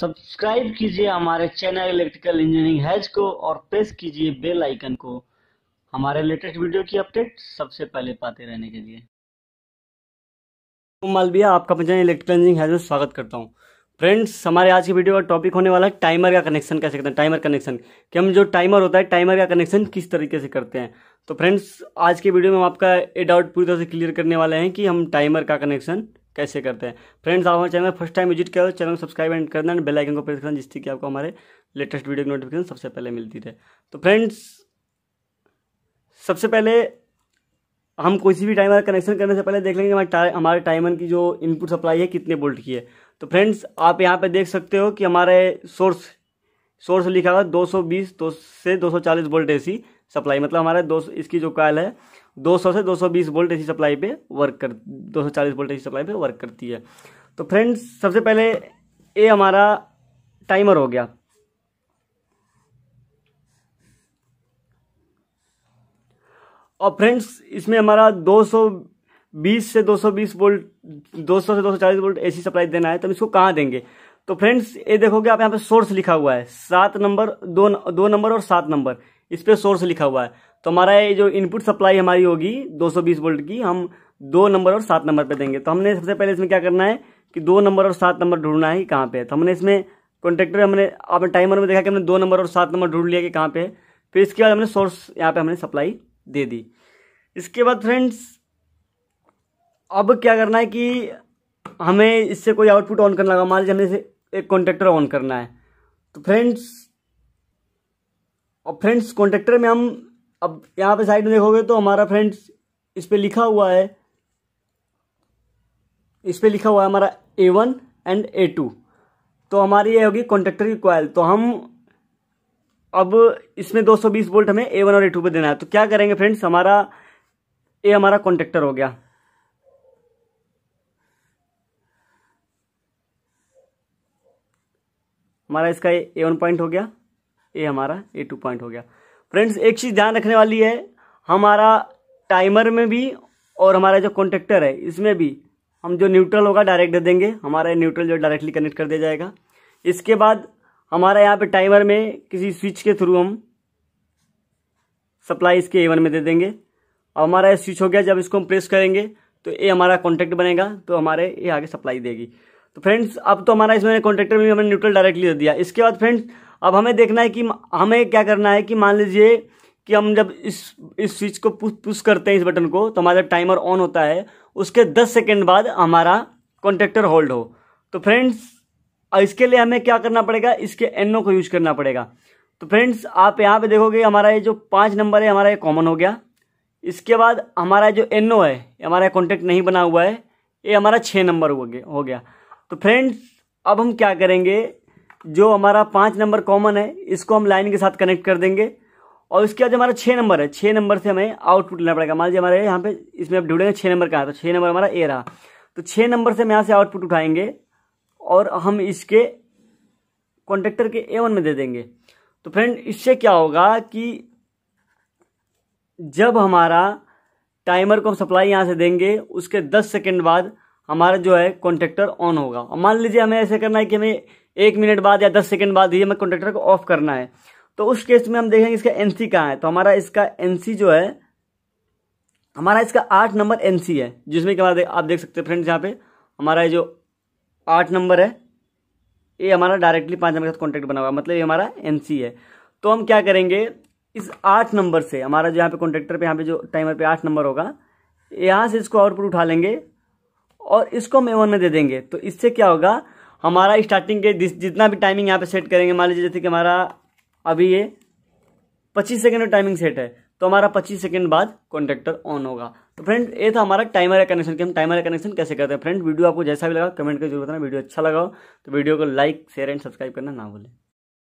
subscribe कीजिए हमारे channel electrical engineering has को और प्रेस कीजिए बेल आइकन को हमारे लेटेस्ट वीडियो की अपडेट सबसे पहले पाते रहने के लिए मालविया आपका पंचायत इलेक्ट्रिकल इंजीनियरिंग हैज में स्वागत करता हूँ फ्रेंड्स हमारे आज की वीडियो का टॉपिक होने वाला है टाइमर का कनेक्शन कैसे करते हैं टाइमर कनेक्शन कि हम जो टाइमर होता है टाइमर का कनेक्शन किस तरीके से करते हैं तो फ्रेंड्स आज के वीडियो में हम आपका ये डाउट पूरी तरह से क्लियर करने वाले हैं कि हम टाइमर का कनेक्शन कैसे करते हैं फ्रेंड्स आप हमारे चैनल फर्स्ट टाइम विजिट करो चैनल को सब्सक्राइब एंड कर देना बेल आइकन को प्रेस करना जिससे कि आपको हमारे लेटेस्ट वीडियो की नोटिफिकेशन सबसे पहले मिलती रहे तो फ्रेंड्स सबसे पहले हम किसी भी टाइमर कनेक्शन करने से पहले देख लेंगे हमारे हमारे टाइमर की जो इनपुट सप्लाई है कितने बोल्ट की है तो फ्रेंड्स आप यहाँ पे देख सकते हो कि हमारे सोर्स सोर्स लिखा हुआ 220 दो से 240 वोल्ट एसी सप्लाई मतलब हमारे दो इसकी जो कॉल है 200 से 220 वोल्ट ऐसी सप्लाई पे वर्क कर 240 वोल्ट ऐसी सप्लाई पे वर्क करती है तो फ्रेंड्स सबसे पहले ये हमारा टाइमर हो गया और फ्रेंड्स इसमें हमारा 220 से 220 सौ वोल्ट 200 से 240 सौ वोल्ट ए सप्लाई देना है तो हम इसको कहाँ देंगे तो फ्रेंड्स ये देखोगे आप यहाँ पे सोर्स लिखा हुआ है सात नंबर दो दो नंबर और सात नंबर इस पर सोर्स लिखा हुआ है तो हमारा ये जो इनपुट सप्लाई हमारी होगी 220 वोल्ट की हम दो नंबर और सात नंबर पे देंगे तो हमने सबसे पहले इसमें क्या करना है कि दो नंबर और सात नंबर ढूंढना है कहाँ पे तो हमने इसमें कॉन्ट्रेक्टर हमने आपने टाइमर में देखा कि हमने दो नंबर और सात नंबर ढूंढ लिया कि कहाँ पे फिर इसके बाद हमने सोर्स यहाँ पे हमने सप्लाई दे दी इसके बाद फ्रेंड्स अब क्या करना है कि हमें इससे कोई आउटपुट ऑन करना होगा मान लीजिए हमें इसे एक कॉन्ट्रेक्टर ऑन करना है तो फ्रेंड्स और फ्रेंड्स कॉन्ट्रेक्टर में हम अब यहाँ पे साइड में देखोगे तो हमारा फ्रेंड्स इस पर लिखा हुआ है इस पर लिखा हुआ है हमारा A one and A two तो हमारी ये होगी कॉन्ट्रेक्टर की क्वाइल तो हम अब इसमें 220 वोल्ट हमें ए वन और ए टू पर देना है तो क्या करेंगे फ्रेंड्स हमारा ए हमारा कॉन्ट्रेक्टर हो गया हमारा इसका ए वन पॉइंट हो गया ये हमारा ए टू पॉइंट हो गया फ्रेंड्स एक चीज़ ध्यान रखने वाली है हमारा टाइमर में भी और हमारा जो कॉन्टेक्टर है इसमें भी हम जो न्यूट्रल होगा डायरेक्ट दे देंगे हमारा न्यूट्रल जो डायरेक्टली कनेक्ट कर दिया जाएगा इसके बाद हमारा यहाँ पे टाइमर में किसी स्विच के थ्रू हम सप्लाई इसके ए वन में दे देंगे और हमारा ये स्विच हो गया जब इसको हम प्रेस करेंगे तो ये हमारा कॉन्टैक्ट बनेगा तो हमारे ये आगे सप्लाई देगी तो फ्रेंड्स अब तो हमारा इसमें कॉन्टैक्टर में हमने न्यूट्रल डायरेक्टली दे दिया इसके बाद फ्रेंड्स अब हमें देखना है कि हमें क्या करना है कि मान लीजिए कि हम जब इस इस स्विच को पुश पुश करते हैं इस बटन को तो हमारा टाइमर ऑन होता है उसके दस सेकेंड बाद हमारा कॉन्टेक्टर होल्ड हो तो फ्रेंड्स इसके लिए हमें क्या करना पड़ेगा इसके एनओ को यूज करना पड़ेगा तो फ्रेंड्स आप यहाँ पे देखोगे हमारा ये जो पाँच नंबर है हमारा ये कॉमन हो गया इसके बाद हमारा जो एनओ है हमारा कॉन्टेक्ट नहीं बना हुआ है ये हमारा छः नंबर हो गया हो गया तो फ्रेंड्स अब हम क्या करेंगे जो हमारा पाँच नंबर कॉमन है इसको हम लाइन के साथ कनेक्ट कर देंगे और उसके बाद जो हमारा छः नंबर है छः नंबर से हमें आउटपुट लेना पड़ेगा मान लीजिए हमारे यहाँ पे इसमें आप ढूंढेंगे छः नंबर कहा तो छः नंबर हमारा ए रहा तो छः नंबर से हम यहाँ से आउटपुट उठाएंगे और हम इसके कॉन्ट्रेक्टर के ए वन में दे देंगे तो फ्रेंड इससे क्या होगा कि जब हमारा टाइमर को हम सप्लाई यहाँ से देंगे उसके दस सेकेंड बाद हमारा जो है कॉन्ट्रेक्टर ऑन होगा और मान लीजिए हमें ऐसे करना है कि हमें एक मिनट बाद या दस सेकंड बाद ही हमें कॉन्ट्रेक्टर को ऑफ करना है तो उस केस में हम देखेंगे इसका एन सी कहाँ है तो हमारा इसका एन सी जो है हमारा इसका आठ नंबर एन है जिसमें कि हमारा आप देख सकते हैं फ्रेंड्स यहाँ पे हमारा ये जो आठ नंबर है ये हमारा डायरेक्टली पाँच नंबर के साथ कॉन्टैक्ट बना हुआ है मतलब ये हमारा एन है तो हम क्या करेंगे इस आठ नंबर से हमारा जो यहाँ पे कॉन्ट्रेक्टर पे यहाँ पे जो टाइमर पे आठ नंबर होगा यहाँ से इसको आउटपुट उठा लेंगे और इसको हम ए में दे देंगे तो इससे क्या होगा हमारा स्टार्टिंग के जितना भी टाइमिंग यहाँ पे सेट करेंगे मान लीजिए जैसे कि हमारा अभी ये पच्चीस सेकेंड का टाइमिंग सेट है तो हमारा पच्चीस सेकेंड बाद कॉन्टेक्टर ऑन होगा तो फ्रेंड ये था हमारा टाइमर का कनेक्शन कि हम टाइमर का कनेक्शन कैसे करते हैं फ्रेंड वीडियो आपको जैसा भी लगा कमेंट कर जरूर बताना वीडियो अच्छा लगा तो वीडियो को लाइक शेयर एंड सब्सक्राइब करना ना भूलें